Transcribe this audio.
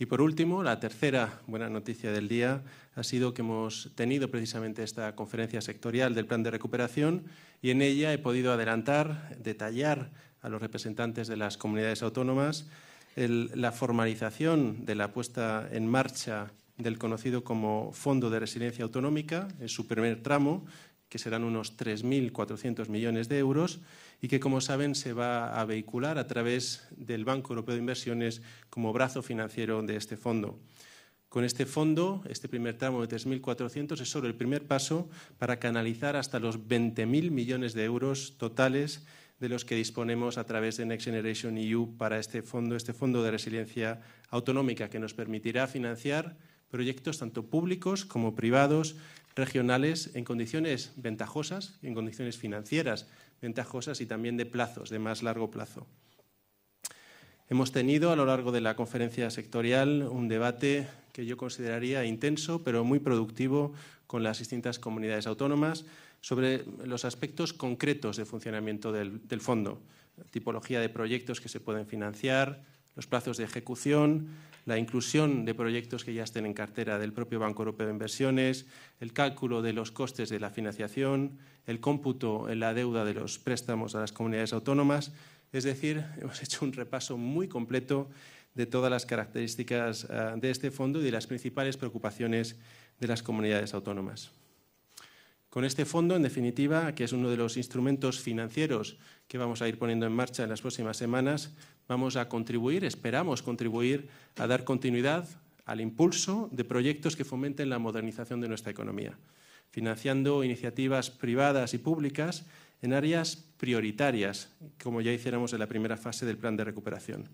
Y por último, la tercera buena noticia del día ha sido que hemos tenido precisamente esta conferencia sectorial del plan de recuperación y en ella he podido adelantar, detallar a los representantes de las comunidades autónomas la formalización de la puesta en marcha del conocido como Fondo de Resiliencia Autonómica, en su primer tramo, que serán unos 3.400 millones de euros y que, como saben, se va a vehicular a través del Banco Europeo de Inversiones como brazo financiero de este fondo. Con este fondo, este primer tramo de 3.400 es solo el primer paso para canalizar hasta los 20.000 millones de euros totales de los que disponemos a través de Next Generation EU para este fondo, este fondo de resiliencia autonómica que nos permitirá financiar proyectos tanto públicos como privados regionales en condiciones ventajosas, en condiciones financieras ventajosas y también de plazos, de más largo plazo. Hemos tenido a lo largo de la conferencia sectorial un debate que yo consideraría intenso, pero muy productivo con las distintas comunidades autónomas sobre los aspectos concretos de funcionamiento del, del fondo, tipología de proyectos que se pueden financiar, los plazos de ejecución, la inclusión de proyectos que ya estén en cartera del propio Banco Europeo de Inversiones, el cálculo de los costes de la financiación, el cómputo en la deuda de los préstamos a las comunidades autónomas. Es decir, hemos hecho un repaso muy completo de todas las características ah, de este fondo y de las principales preocupaciones de las comunidades autónomas. Con este fondo, en definitiva, que es uno de los instrumentos financieros que vamos a ir poniendo en marcha en las próximas semanas, vamos a contribuir, esperamos contribuir a dar continuidad al impulso de proyectos que fomenten la modernización de nuestra economía, financiando iniciativas privadas y públicas en áreas prioritarias, como ya hiciéramos en la primera fase del plan de recuperación.